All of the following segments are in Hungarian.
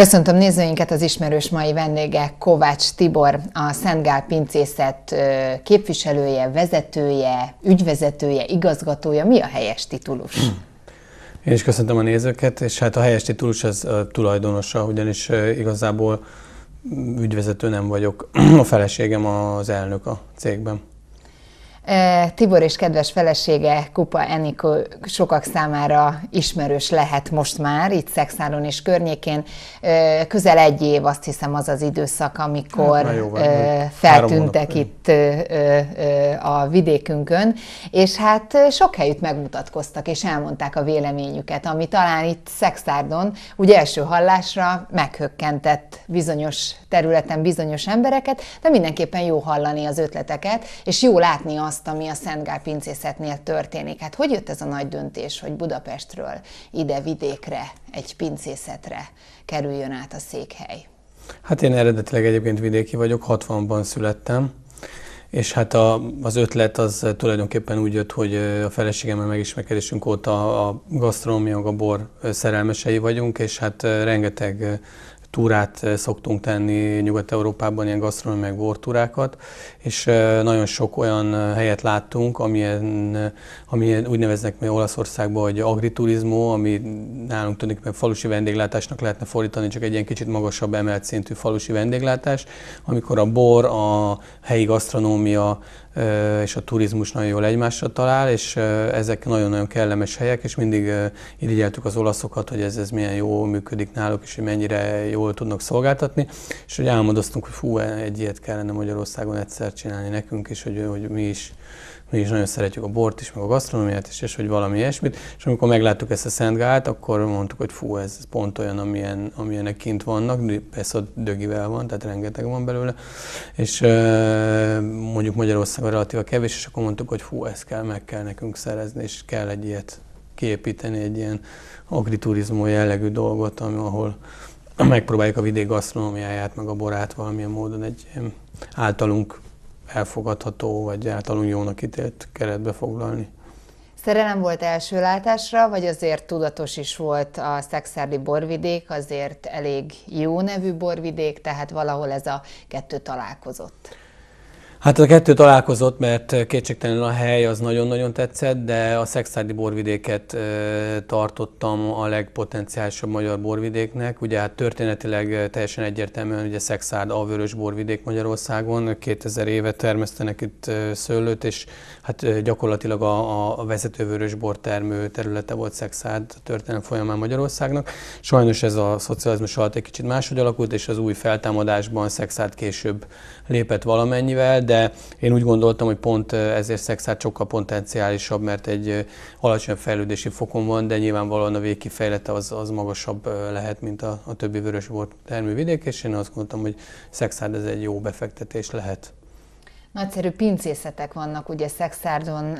Köszöntöm nézőinket, az ismerős mai vendége Kovács Tibor, a Szentgál pincészet képviselője, vezetője, ügyvezetője, igazgatója. Mi a helyes titulus? Hm. Én is köszöntöm a nézőket, és hát a helyes titulus az a tulajdonosa, ugyanis igazából ügyvezető nem vagyok. A feleségem az elnök a cégben. E, Tibor és kedves felesége Kupa Enikó sokak számára ismerős lehet most már, itt Szexáron és környékén. E, közel egy év azt hiszem az az időszak, amikor hát, e, jó, feltűntek itt a vidékünkön, és hát sok helyütt megmutatkoztak, és elmondták a véleményüket, ami talán itt Szexárdon ugye első hallásra meghökkentett bizonyos területen bizonyos embereket, de mindenképpen jó hallani az ötleteket, és jó látni azt, azt, ami a Gál pincészetnél történik. Hát hogy jött ez a nagy döntés, hogy Budapestről ide vidékre, egy pincészetre kerüljön át a székhely? Hát én eredetileg egyébként vidéki vagyok, 60-ban születtem, és hát a, az ötlet az tulajdonképpen úgy jött, hogy a feleségemmel megismerkedésünk óta a gasztronómia, a bor szerelmesei vagyunk, és hát rengeteg túrát eh, szoktunk tenni Nyugat-Európában, ilyen gasztronómiai meg bortúrákat, és eh, nagyon sok olyan eh, helyet láttunk, amilyen, amilyen úgy neveznek mi Olaszországban, hogy agriturizmó, ami nálunk tűnik, meg falusi vendéglátásnak lehetne fordítani, csak egy ilyen kicsit magasabb emelt szintű falusi vendéglátás, amikor a bor, a helyi gasztronómia, és a turizmus nagyon jól egymásra talál, és ezek nagyon-nagyon kellemes helyek, és mindig irigyeltük az olaszokat, hogy ez, ez milyen jó működik náluk, és hogy mennyire jól tudnak szolgáltatni, és hogy álmodoztunk, hogy fú, egy ilyet kellene Magyarországon egyszer csinálni nekünk, és hogy, hogy mi is mi is nagyon szeretjük a bort is, meg a gasztronómiát is, és hogy valami ilyesmit, és amikor megláttuk ezt a Szent Gált, akkor mondtuk, hogy fú, ez pont olyan, amilyen, amilyenek kint vannak, persze a dögivel van, tehát rengeteg van belőle, és mondjuk Magyarországon relatíva kevés, és akkor mondtuk, hogy fú, ezt kell, meg kell nekünk szerezni, és kell egy ilyet kiépíteni, egy ilyen agriturizmó jellegű dolgot, ami, ahol megpróbáljuk a vidék gasztronómiáját, meg a borát valamilyen módon egy általunk elfogadható, vagy általán jónak ítélt keretbe foglalni. Szerelem volt első látásra, vagy azért tudatos is volt a szexárdi borvidék, azért elég jó nevű borvidék, tehát valahol ez a kettő találkozott? Hát a kettő találkozott, mert kétségtelenül a hely az nagyon-nagyon tetszett, de a szexádi borvidéket tartottam a legpotenciálisabb magyar borvidéknek. Ugye hát történetileg teljesen egyértelműen ugye szexárd a vörös borvidék Magyarországon, 2000 éve termesztenek itt szőlőt, és hát gyakorlatilag a, a vezető vörös bortermő területe volt szexárd történelem folyamán Magyarországnak. Sajnos ez a szocializmus alatt egy kicsit máshogy alakult, és az új feltámadásban szexárd később lépett valamennyivel, de én úgy gondoltam, hogy pont eh, ezért Szexárd hát sokkal potenciálisabb, mert egy eh, alacsony fejlődési fokon van, de nyilvánvalóan a végkifejlete az, az magasabb eh, lehet, mint a, a többi vörös volt termővidék, és én azt gondoltam, hogy Szexárd hát ez egy jó befektetés lehet nagyszerű pincészetek vannak, ugye szexárdon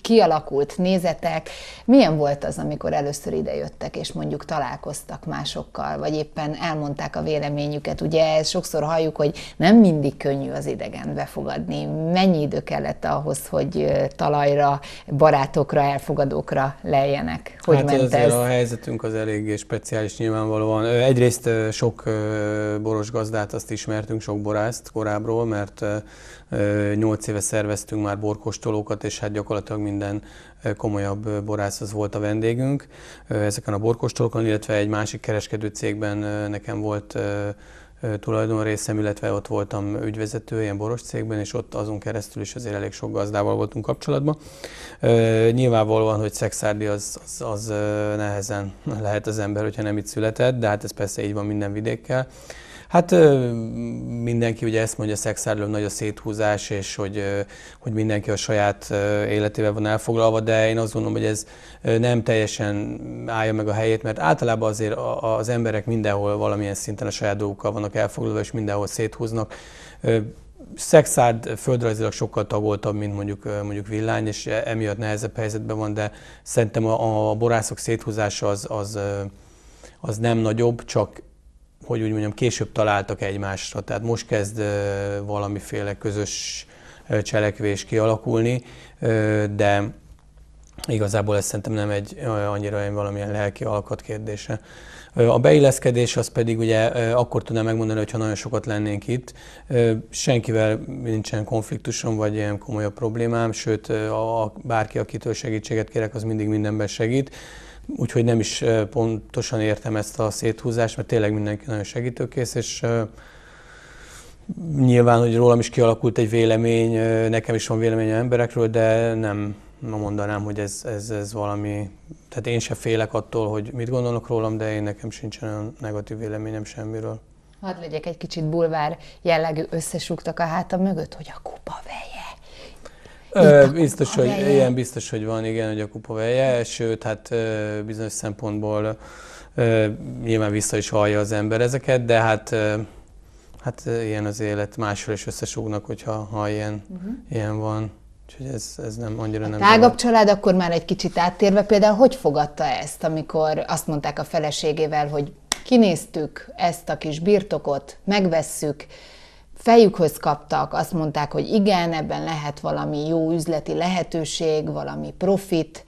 kialakult nézetek. Milyen volt az, amikor először idejöttek, és mondjuk találkoztak másokkal, vagy éppen elmondták a véleményüket? Ugye sokszor halljuk, hogy nem mindig könnyű az idegen befogadni. Mennyi idő kellett ahhoz, hogy talajra, barátokra, elfogadókra lejjenek? Hogy hát ment ez? a helyzetünk az eléggé speciális nyilvánvalóan. Egyrészt sok boros gazdát azt ismertünk, sok borászt korábbról, magunkról, mert 8 éve szerveztünk már borkóstolókat, és hát gyakorlatilag minden komolyabb borász az volt a vendégünk. Ezeken a borkóstolókon, illetve egy másik kereskedő cégben nekem volt tulajdonrészem, illetve ott voltam ügyvezető ilyen boros cégben, és ott azon keresztül is azért elég sok gazdával voltunk kapcsolatban. Nyilvánvalóan, hogy szexárdi az, az, az nehezen lehet az ember, hogyha nem itt született, de hát ez persze így van minden vidékkel. Hát mindenki ugye ezt mondja, szexárló nagy a széthúzás, és hogy, hogy mindenki a saját életével van elfoglalva, de én azt gondolom, hogy ez nem teljesen állja meg a helyét, mert általában azért az emberek mindenhol valamilyen szinten a saját dolgukkal vannak elfoglalva, és mindenhol széthúznak. Szexárd földrajzilag sokkal tagoltabb, mint mondjuk, mondjuk villány, és e, emiatt nehezebb helyzetben van, de szerintem a, a borászok széthúzása az, az, az nem nagyobb, csak hogy úgy mondjam, később találtak egymásra, tehát most kezd valamiféle közös cselekvés kialakulni, de igazából ez szerintem nem egy annyira valamilyen lelki alkat kérdése. A beilleszkedés az pedig ugye akkor tudnám megmondani, hogyha nagyon sokat lennénk itt. Senkivel nincsen konfliktusom, vagy ilyen komolyabb problémám, sőt, a, a, bárki, akitől segítséget kérek, az mindig mindenben segít úgyhogy nem is pontosan értem ezt a széthúzást, mert tényleg mindenki nagyon segítőkész, és nyilván, hogy rólam is kialakult egy vélemény, nekem is van vélemény emberekről, de nem mondanám, hogy ez, ez, ez valami, tehát én se félek attól, hogy mit gondolnak rólam, de én nekem sincsen olyan negatív véleményem semmiről. Hadd legyek egy kicsit bulvár jellegű, összesugtak a hátam mögött, hogy a kupa veje. Ö, biztos, hogy, ilyen biztos, hogy van, igen, hogy a kupa veje, sőt, hát bizonyos szempontból ö, nyilván vissza is hallja az ember ezeket, de hát ö, hát ilyen az élet, másról is összesúgnak, hogyha ha ilyen, uh-huh. ilyen van. Úgyhogy ez, ez nem annyira a nem... tágabb van. család akkor már egy kicsit áttérve, például hogy fogadta ezt, amikor azt mondták a feleségével, hogy kinéztük ezt a kis birtokot, megvesszük, fejükhöz kaptak, azt mondták, hogy igen, ebben lehet valami jó üzleti lehetőség, valami profit.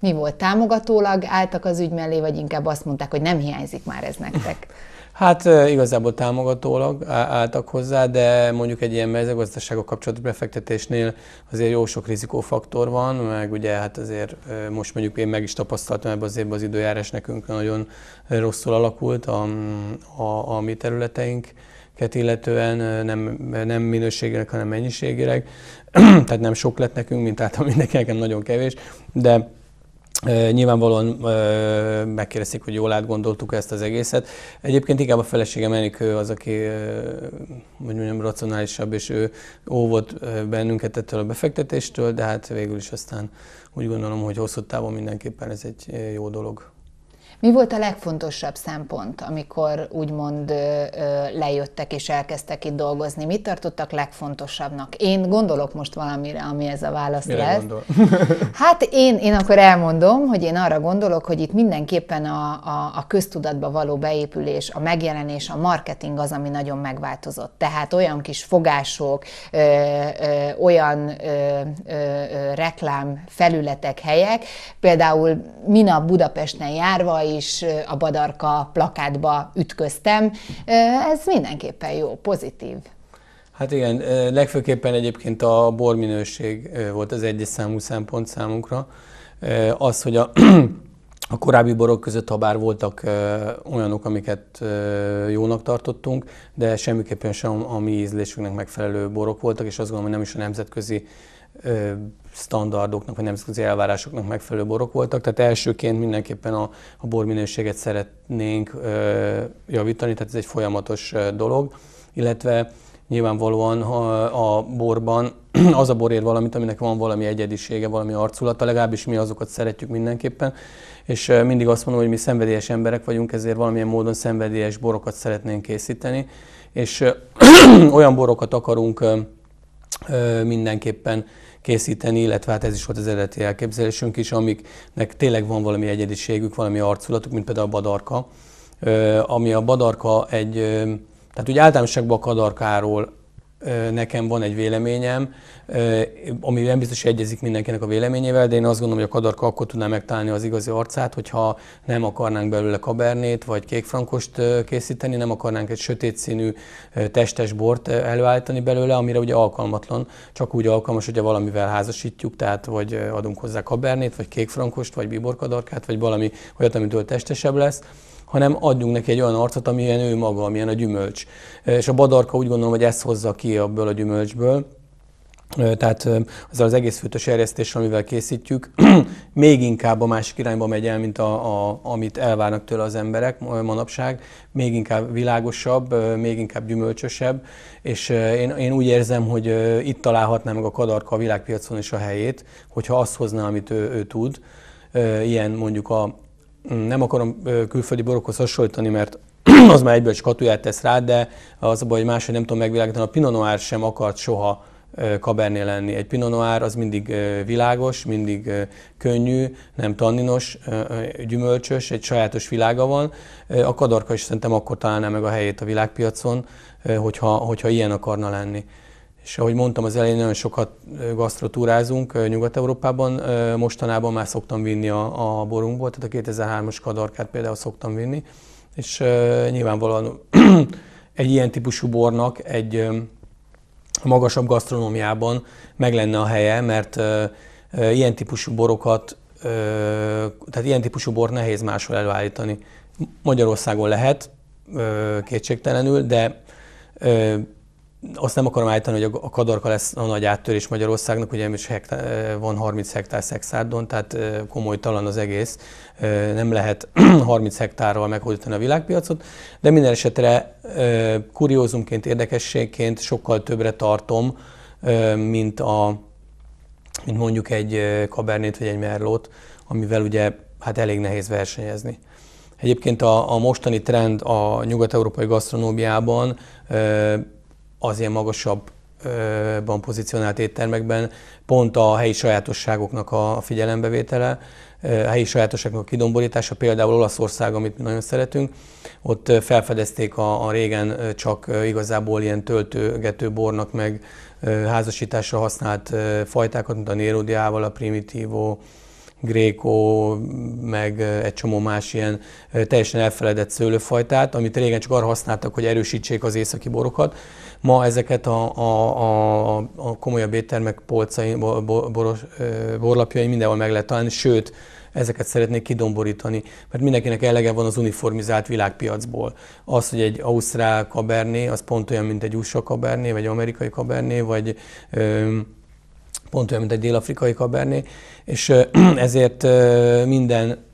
Mi volt, támogatólag álltak az ügy mellé, vagy inkább azt mondták, hogy nem hiányzik már ez nektek? Hát igazából támogatólag álltak hozzá, de mondjuk egy ilyen mezőgazdaságok kapcsolatos befektetésnél azért jó sok rizikófaktor van, meg ugye hát azért most mondjuk én meg is tapasztaltam ebben az évben az időjárás nekünk nagyon rosszul alakult a, a, a mi területeink illetően nem, nem minőségileg, hanem mennyiségileg. Tehát nem sok lett nekünk, mint által mindenki, nekem nagyon kevés, de Nyilvánvalóan megkérdezték, hogy jól átgondoltuk ezt az egészet. Egyébként inkább a feleségem Enikő az, aki mondjam, racionálisabb, és ő óvott bennünket ettől a befektetéstől, de hát végül is aztán úgy gondolom, hogy hosszú távon mindenképpen ez egy jó dolog. Mi volt a legfontosabb szempont, amikor úgymond lejöttek és elkezdtek itt dolgozni? Mit tartottak legfontosabbnak? Én gondolok most valamire, ami ez a válasz Mire lesz. Gondol? hát én, én akkor elmondom, hogy én arra gondolok, hogy itt mindenképpen a, a, a köztudatba való beépülés, a megjelenés, a marketing az, ami nagyon megváltozott. Tehát olyan kis fogások, ö, ö, olyan ö, ö, reklám felületek, helyek, például minap Budapesten járva, is a badarka plakátba ütköztem. Ez mindenképpen jó, pozitív. Hát igen, legfőképpen egyébként a borminőség volt az egyes számú szempont számunkra. Az, hogy a, a korábbi borok között, ha bár voltak olyanok, amiket jónak tartottunk, de semmiképpen sem a mi ízlésünknek megfelelő borok voltak, és azt gondolom, hogy nem is a nemzetközi standardoknak, vagy nemzetközi elvárásoknak megfelelő borok voltak. Tehát elsőként mindenképpen a, a borminőséget szeretnénk ö, javítani, tehát ez egy folyamatos dolog, illetve nyilvánvalóan a, a borban az a bor ér valamit, aminek van valami egyedisége, valami arculata, legalábbis mi azokat szeretjük mindenképpen, és mindig azt mondom, hogy mi szenvedélyes emberek vagyunk, ezért valamilyen módon szenvedélyes borokat szeretnénk készíteni, és olyan borokat akarunk mindenképpen készíteni, illetve hát ez is volt az eredeti elképzelésünk is, amiknek tényleg van valami egyediségük, valami arculatuk, mint például a badarka, ami a badarka egy, tehát úgy általánosságban a kadarkáról nekem van egy véleményem, ami nem biztos egyezik mindenkinek a véleményével, de én azt gondolom, hogy a kadarka akkor tudná megtalálni az igazi arcát, hogyha nem akarnánk belőle kabernét vagy kékfrankost készíteni, nem akarnánk egy sötét színű testes bort előállítani belőle, amire ugye alkalmatlan, csak úgy alkalmas, hogyha valamivel házasítjuk, tehát vagy adunk hozzá kabernét, vagy kékfrankost, vagy bíborkadarkát, vagy valami olyat, amitől testesebb lesz hanem adjunk neki egy olyan arcot, amilyen ő maga, amilyen a gyümölcs. És a badarka úgy gondolom, hogy ezt hozza ki abból a gyümölcsből. Tehát az az egész fűtös erjesztés, amivel készítjük, még inkább a másik irányba megy el, mint a, a, amit elvárnak tőle az emberek manapság, még inkább világosabb, még inkább gyümölcsösebb, és én, én úgy érzem, hogy itt találhatná meg a kadarka a világpiacon is a helyét, hogyha azt hozná, amit ő, ő tud, ilyen mondjuk a, nem akarom külföldi borokhoz hasonlítani, mert az már egyből skatuját tesz rá, de az a baj, hogy máshogy nem tudom megvilágítani. A Pinot Noir sem akart soha kabernél lenni. Egy Pinot Noir az mindig világos, mindig könnyű, nem tanninos, gyümölcsös, egy sajátos világa van. A kadarka is szerintem akkor találná meg a helyét a világpiacon, hogyha, hogyha ilyen akarna lenni. És ahogy mondtam az elején, nagyon sokat gasztrotúrázunk Nyugat-Európában, mostanában már szoktam vinni a, a borunkból, tehát a 2003-as kadarkát például szoktam vinni, és nyilvánvalóan egy ilyen típusú bornak egy magasabb gasztronómiában meg lenne a helye, mert ilyen típusú borokat, tehát ilyen típusú bor nehéz máshol előállítani. Magyarországon lehet, kétségtelenül, de azt nem akarom állítani, hogy a kadarka lesz a nagy áttörés Magyarországnak, ugye is hektár, van 30 hektár szexárdon, tehát komoly talan az egész, nem lehet 30 hektárral meghódítani a világpiacot, de minden esetre kuriózumként, érdekességként sokkal többre tartom, mint, a, mint mondjuk egy kabernét vagy egy merlót, amivel ugye hát elég nehéz versenyezni. Egyébként a, a mostani trend a nyugat-európai gasztronómiában az azért magasabban pozícionált éttermekben pont a helyi sajátosságoknak a figyelembevétele, a helyi sajátosságnak a kidomborítása, például Olaszország, amit mi nagyon szeretünk, ott felfedezték a, a régen csak igazából ilyen töltőgető bornak, meg házasításra használt fajtákat, mint a Nérodiával, a Primitivo, Gréko, meg egy csomó más ilyen teljesen elfeledett szőlőfajtát, amit régen csak arra használtak, hogy erősítsék az északi borokat, Ma ezeket a, a, a, a komolyabb éttermek polcai, boros, borlapjai mindenhol meg lehet találni, sőt, ezeket szeretnék kidomborítani, mert mindenkinek elege van az uniformizált világpiacból. Az, hogy egy ausztrál kaberné, az pont olyan, mint egy USA kaberné, vagy amerikai kaberné, vagy ö, pont olyan, mint egy dél-afrikai kaberné, és ö, ezért ö, minden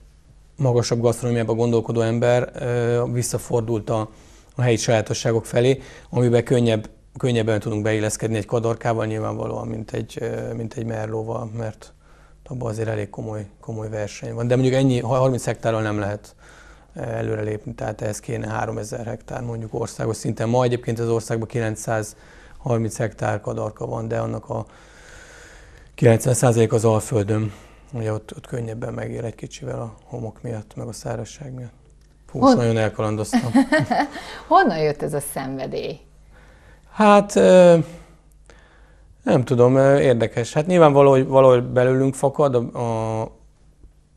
magasabb gasztronómiában gondolkodó ember visszafordult a a helyi sajátosságok felé, amiben könnyebb, könnyebben tudunk beilleszkedni egy kadarkával nyilvánvalóan, mint egy, mint egy merlóval, mert abban azért elég komoly, komoly verseny van. De mondjuk ennyi, 30 hektárral nem lehet előrelépni, tehát ehhez kéne 3000 hektár mondjuk országos szinten. Ma egyébként az országban 930 hektár kadarka van, de annak a 90% az Alföldön, ugye ott, ott könnyebben megér egy kicsivel a homok miatt, meg a szárazság miatt. Hú, szóval Hon... nagyon elkalandoztam. Honnan jött ez a szenvedély? Hát nem tudom, érdekes. Hát nyilván valahogy, valahogy belőlünk fakad a, a...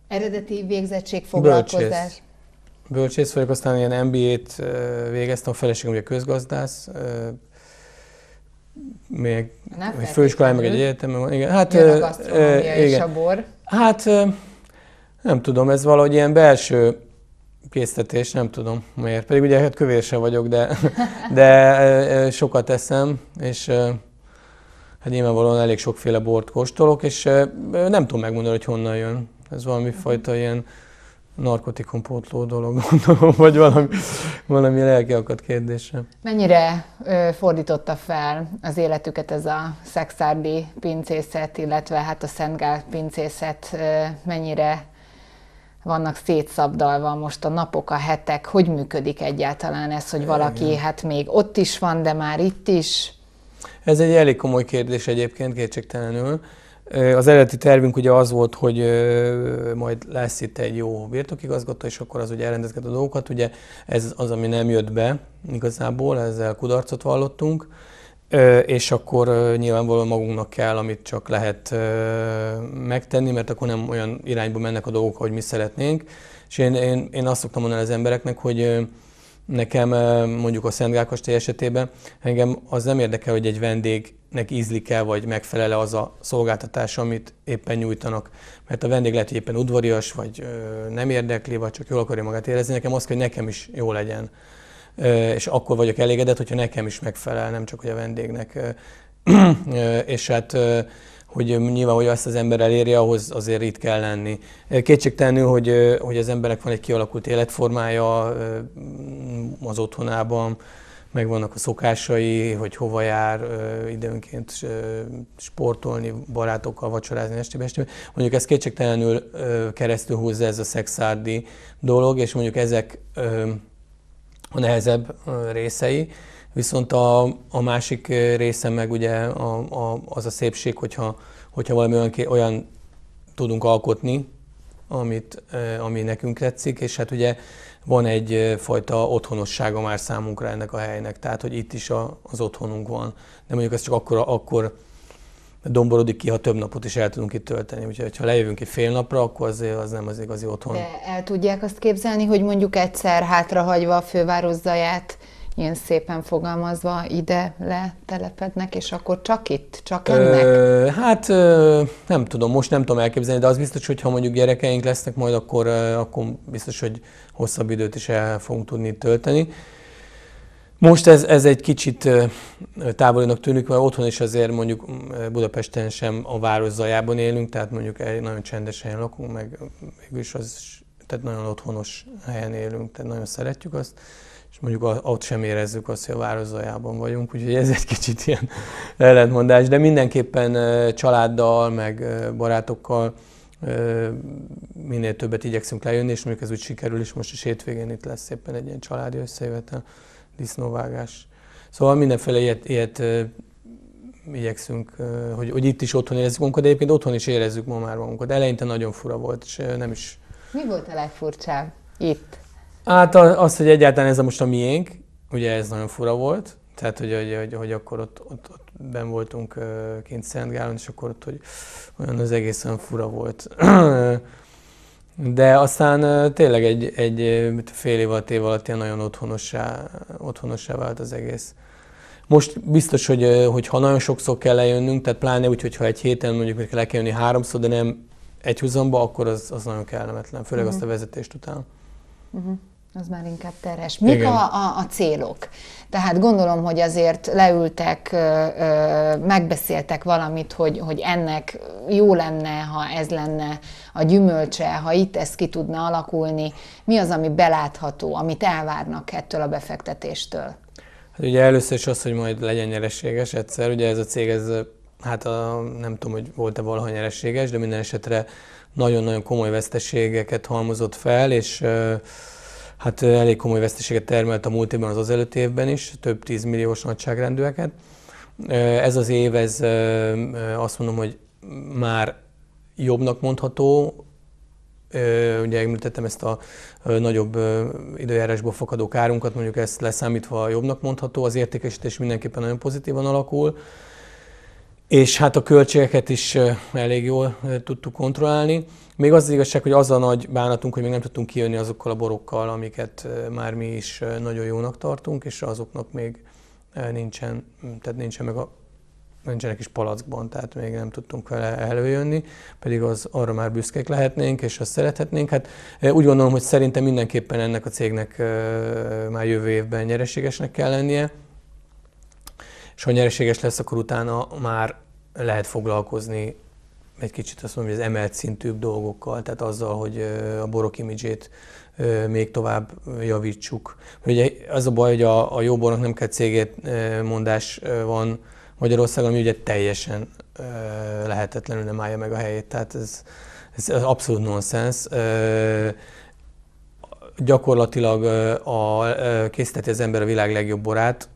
Eredeti végzettség foglalkozás. Bölcsész. Bölcsész vagyok, aztán ilyen MBA-t végeztem, a feleségem ugye közgazdász, még, Na, még főiskolán, meg egy egyetemen. Igen, hát, Jön a igen. és a bor. Hát nem tudom, ez valahogy ilyen belső késztetés, nem tudom miért. Pedig ugye hát kövér sem vagyok, de, de sokat eszem, és hát nyilvánvalóan elég sokféle bort kóstolok, és nem tudom megmondani, hogy honnan jön. Ez valami mhm. fajta ilyen narkotikum pótló dolog, gondolom, vagy valami, valami lelki kérdése. Mennyire ö, fordította fel az életüket ez a szexárdi pincészet, illetve hát a Szentgál pincészet, ö, mennyire vannak szétszabdalva most a napok, a hetek, hogy működik egyáltalán ez, hogy valaki Igen. hát még ott is van, de már itt is? Ez egy elég komoly kérdés egyébként, kétségtelenül. Az eredeti tervünk ugye az volt, hogy majd lesz itt egy jó birtokigazgató, és akkor az ugye elrendezget a dolgokat. Ugye ez az, ami nem jött be igazából, ezzel kudarcot vallottunk és akkor nyilvánvalóan magunknak kell, amit csak lehet megtenni, mert akkor nem olyan irányba mennek a dolgok, hogy mi szeretnénk. És én, én, én azt szoktam mondani az embereknek, hogy nekem mondjuk a Szent Gálkastély esetében engem az nem érdekel, hogy egy vendégnek ízlik-e, vagy megfelele az a szolgáltatás, amit éppen nyújtanak. Mert a vendég lehet, hogy éppen udvarias, vagy nem érdekli, vagy csak jól akarja magát érezni. Nekem az, hogy nekem is jó legyen és akkor vagyok elégedett, hogyha nekem is megfelel, nem csak hogy a vendégnek. és hát hogy nyilván, hogy azt az ember elérje, ahhoz azért itt kell lenni. Kétségtelenül, hogy, hogy az emberek van egy kialakult életformája mm, az otthonában, meg vannak a szokásai, hogy hova jár időnként sportolni, barátokkal vacsorázni, este este. Mondjuk ez kétségtelenül keresztül húzza ez a szexárdi dolog, és mondjuk ezek a nehezebb részei, viszont a, a másik része meg ugye a, a, az a szépség, hogyha, hogyha valami olyan, olyan tudunk alkotni, amit, ami nekünk tetszik, és hát ugye van egyfajta otthonossága már számunkra ennek a helynek, tehát hogy itt is a, az otthonunk van. De mondjuk ez csak akkor, akkor domborodik ki, ha több napot is el tudunk itt tölteni. Úgyhogy ha lejövünk egy fél napra, akkor az, az nem az igazi otthon. De el tudják azt képzelni, hogy mondjuk egyszer hátrahagyva a főváros zaját, ilyen szépen fogalmazva ide letelepednek, és akkor csak itt, csak ennek? Ö, hát ö, nem tudom, most nem tudom elképzelni, de az biztos, hogy ha mondjuk gyerekeink lesznek majd, akkor, akkor biztos, hogy hosszabb időt is el fogunk tudni tölteni. Most ez, ez egy kicsit távolinak tűnik, mert otthon is azért mondjuk Budapesten sem a város zajában élünk, tehát mondjuk egy nagyon csendes helyen lakunk, meg végül is az, tehát nagyon otthonos helyen élünk, tehát nagyon szeretjük azt, és mondjuk ott sem érezzük azt, hogy a város zajában vagyunk, úgyhogy ez egy kicsit ilyen ellentmondás, de mindenképpen családdal, meg barátokkal minél többet igyekszünk lejönni, és mondjuk ez úgy sikerül, és most is hétvégén itt lesz éppen egy ilyen családi összejövetel disznóvágás. Szóval mindenféle ilyet, ilyet igyekszünk, hogy, hogy itt is otthon érezzük magunkat, de egyébként otthon is érezzük ma már magunkat. Eleinte nagyon fura volt, és nem is... Mi volt a legfurcsább itt? Hát az, hogy egyáltalán ez a most a miénk, ugye ez nagyon fura volt, tehát hogy, hogy, hogy, hogy akkor ott, ott, ott ben voltunk kint Szentgálon, és akkor ott hogy olyan az egészen fura volt. De aztán tényleg egy, egy fél év, alatt év alatt ilyen nagyon otthonossá, otthonossá vált az egész. Most biztos, hogy, hogy ha nagyon sokszor kell lejönnünk, tehát pláne úgy, hogyha egy héten mondjuk le kell jönni háromszor, de nem egy húzamba, akkor az, az nagyon kellemetlen, főleg uh-huh. azt a mhm. vezetést után. Uh-huh az már inkább teres. Mik a, a, a célok? Tehát gondolom, hogy azért leültek, megbeszéltek valamit, hogy, hogy ennek jó lenne, ha ez lenne a gyümölcse, ha itt ez ki tudna alakulni. Mi az, ami belátható, amit elvárnak ettől a befektetéstől? Hát ugye először is az, hogy majd legyen nyereséges egyszer. Ugye ez a cég, ez hát a, nem tudom, hogy volt-e valaha nyereséges, de minden esetre nagyon-nagyon komoly veszteségeket halmozott fel, és hát elég komoly veszteséget termelt a múlt évben, az az előtt évben is, több tízmilliós nagyságrendűeket. Ez az év, ez azt mondom, hogy már jobbnak mondható, ugye említettem ezt a nagyobb időjárásból fakadó kárunkat, mondjuk ezt leszámítva jobbnak mondható, az értékesítés mindenképpen nagyon pozitívan alakul, és hát a költségeket is elég jól tudtuk kontrollálni. Még az, az igazság, hogy az a nagy bánatunk, hogy még nem tudtunk kijönni azokkal a borokkal, amiket már mi is nagyon jónak tartunk, és azoknak még nincsen, tehát nincsen meg a nincsenek is palackban, tehát még nem tudtunk vele előjönni, pedig az arra már büszkék lehetnénk, és azt szerethetnénk. Hát úgy gondolom, hogy szerintem mindenképpen ennek a cégnek már jövő évben nyereségesnek kell lennie, és ha nyereséges lesz, akkor utána már lehet foglalkozni egy kicsit azt mondom, hogy az emelt szintűbb dolgokkal, tehát azzal, hogy a borok imidzsét még tovább javítsuk. Ugye az a baj, hogy a, a jó bornak nem kell cégét mondás van Magyarországon, ami ugye teljesen lehetetlenül nem állja meg a helyét, tehát ez, ez abszolút nonsens. Gyakorlatilag a, készíteti az ember a világ legjobb borát,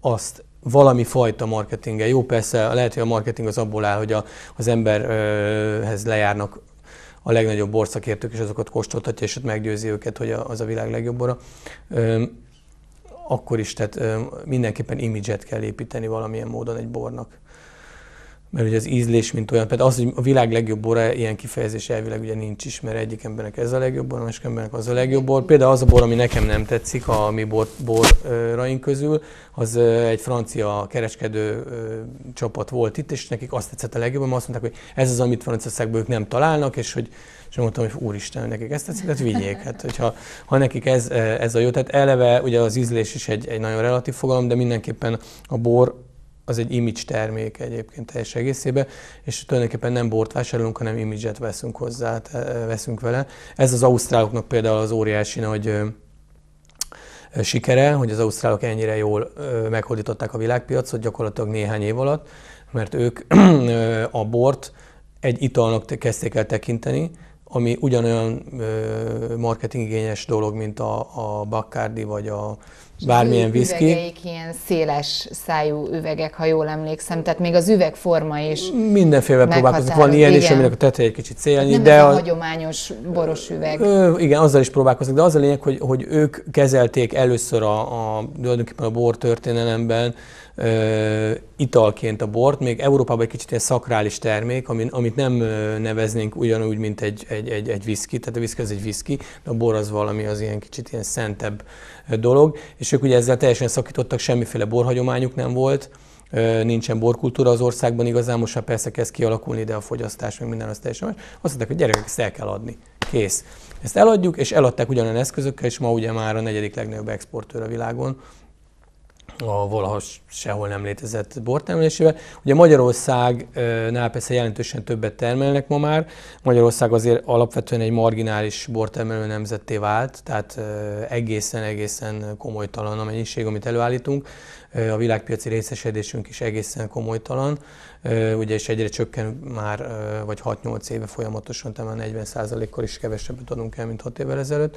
azt valami fajta marketinge. Jó, persze, lehet, hogy a marketing az abból áll, hogy a, az emberhez lejárnak a legnagyobb borszakértők, és azokat kóstoltatja, és ott meggyőzi őket, hogy az a világ legjobb bora. Akkor is, tehát mindenképpen imidzset kell építeni valamilyen módon egy bornak mert ugye az ízlés, mint olyan, például az, hogy a világ legjobb bora, ilyen kifejezés elvileg ugye nincs is, mert egyik embernek ez a legjobb bor, a másik embernek az a legjobb bor. Például az a bor, ami nekem nem tetszik a mi bor, boraink közül, az egy francia kereskedő csapat volt itt, és nekik azt tetszett a mert azt mondták, hogy ez az, amit Franciaországban ők nem találnak, és hogy és mondtam, hogy úristen, hogy nekik ezt tetszik, tehát vigyék. Hát, hogyha, ha nekik ez, ez a jó, tehát eleve ugye az ízlés is egy, egy nagyon relatív fogalom, de mindenképpen a bor az egy image termék egyébként teljes egészében, és tulajdonképpen nem bort vásárolunk, hanem image-et veszünk hozzá, veszünk vele. Ez az ausztráloknak például az óriási nagy sikere, hogy az ausztrálok ennyire jól meghódították a világpiacot gyakorlatilag néhány év alatt, mert ők a bort egy italnak kezdték el tekinteni, ami ugyanolyan marketingigényes dolog, mint a, a Bacardi vagy a, bármilyen viszki. Üvegeik ilyen széles szájú üvegek, ha jól emlékszem, tehát még az üvegforma is Mindenféle próbálkozunk. Van ilyen igen. is, aminek a teteje egy kicsit szélnyi. Nem de a, hagyományos boros üveg. Ö, igen, azzal is próbálkozunk, de az a lényeg, hogy, hogy ők kezelték először a, a, tulajdonképpen a bor történelemben ö, italként a bort, még Európában egy kicsit ilyen szakrális termék, amit, amit nem neveznénk ugyanúgy, mint egy, egy, egy, egy viszki, tehát a viszki az egy viszki, de a bor az valami az ilyen kicsit ilyen szentebb dolog, és ők ugye ezzel teljesen szakítottak, semmiféle borhagyományuk nem volt, nincsen borkultúra az országban igazán, most már persze kezd kialakulni, de a fogyasztás meg minden az teljesen más. Azt mondták, hogy gyerekek, ezt el kell adni. Kész. Ezt eladjuk, és eladták ugyanolyan eszközökkel, és ma ugye már a negyedik legnagyobb exportőr a világon, a valaha sehol nem létezett bortermelésével. Ugye Magyarországnál persze jelentősen többet termelnek ma már. Magyarország azért alapvetően egy marginális bortermelő nemzetté vált, tehát egészen-egészen komolytalan a mennyiség, amit előállítunk. A világpiaci részesedésünk is egészen komolytalan, ugye és egyre csökken már, vagy 6-8 éve folyamatosan, tehát már 40%-kal is kevesebbet adunk el, mint 6 évvel ezelőtt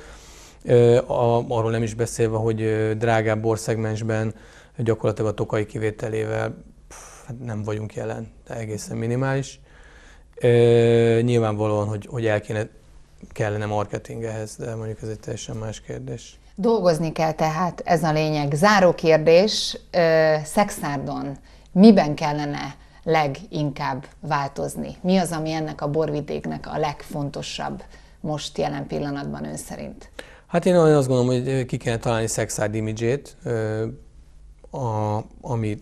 arról nem is beszélve, hogy drágább országmensben gyakorlatilag a tokai kivételével hát nem vagyunk jelen, de egészen minimális. Nyilvánvalóan, hogy, hogy el kéne, kellene marketing ehhez, de mondjuk ez egy teljesen más kérdés. Dolgozni kell tehát, ez a lényeg. Záró kérdés, Szexárdon miben kellene leginkább változni? Mi az, ami ennek a borvidéknek a legfontosabb most jelen pillanatban ön szerint? Hát én olyan azt gondolom, hogy ki kéne találni szexád imidzsét, ami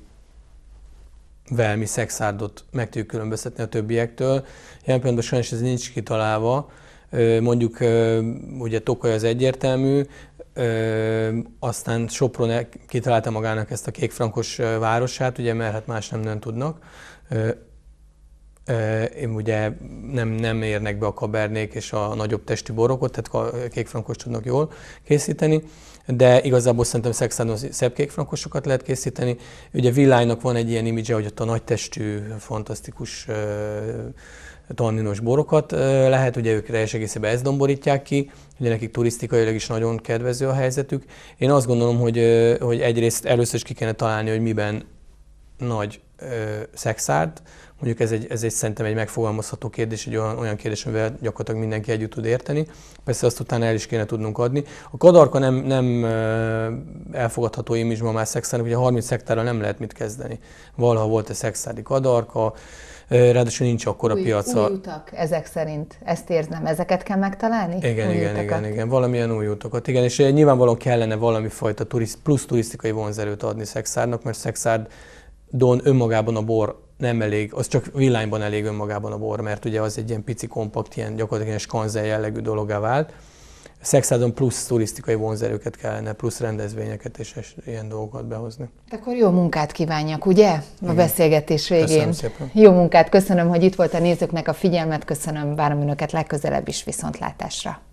vel mi szexárdot meg tudjuk különböztetni a többiektől. Jelen pillanatban sajnos ez nincs kitalálva. Mondjuk ugye Tokaj az egyértelmű, aztán Sopron kitalálta magának ezt a kékfrankos városát, ugye mert hát más nem, nem tudnak én ugye nem, nem érnek be a kabernék és a nagyobb testű borokot, tehát kékfrankos tudnak jól készíteni, de igazából szerintem szexádon szebb kékfrankosokat lehet készíteni. Ugye Villánynak van egy ilyen imidzse, hogy ott a nagy testű, fantasztikus tanninos borokat lehet, ugye ők teljes egészében ezt domborítják ki, ugye nekik turisztikailag is nagyon kedvező a helyzetük. Én azt gondolom, hogy, hogy egyrészt először is ki kéne találni, hogy miben nagy szexárd, Mondjuk ez egy, ez egy szerintem egy megfogalmazható kérdés, egy olyan, olyan kérdés, amivel gyakorlatilag mindenki együtt tud érteni. Persze azt utána el is kéne tudnunk adni. A kadarka nem, nem eh, elfogadható ma már szexárnak, ugye 30 szektárral nem lehet mit kezdeni. Valaha volt a szexádi kadarka, eh, ráadásul nincs akkora új, piaca. Új utak, ezek szerint. Ezt érzem, ezeket kell megtalálni? Igen, új igen, igen, igen, valamilyen új utakat. Igen, és eh, nyilvánvalóan kellene valami fajta turiszt, plusz turisztikai vonzerőt adni szexárnak, mert Szexárdon önmagában a bor nem elég, az csak villányban elég önmagában a bor, mert ugye az egy ilyen pici, kompakt, ilyen gyakorlatilag ilyen skanzel jellegű dologá vált. Szexádon plusz turisztikai vonzerőket kellene, plusz rendezvényeket és ilyen dolgokat behozni. Akkor jó munkát kívánjak, ugye? A Igen. beszélgetés végén. Köszönöm szépen. Jó munkát, köszönöm, hogy itt volt a nézőknek a figyelmet, köszönöm, várom önöket legközelebb is viszontlátásra.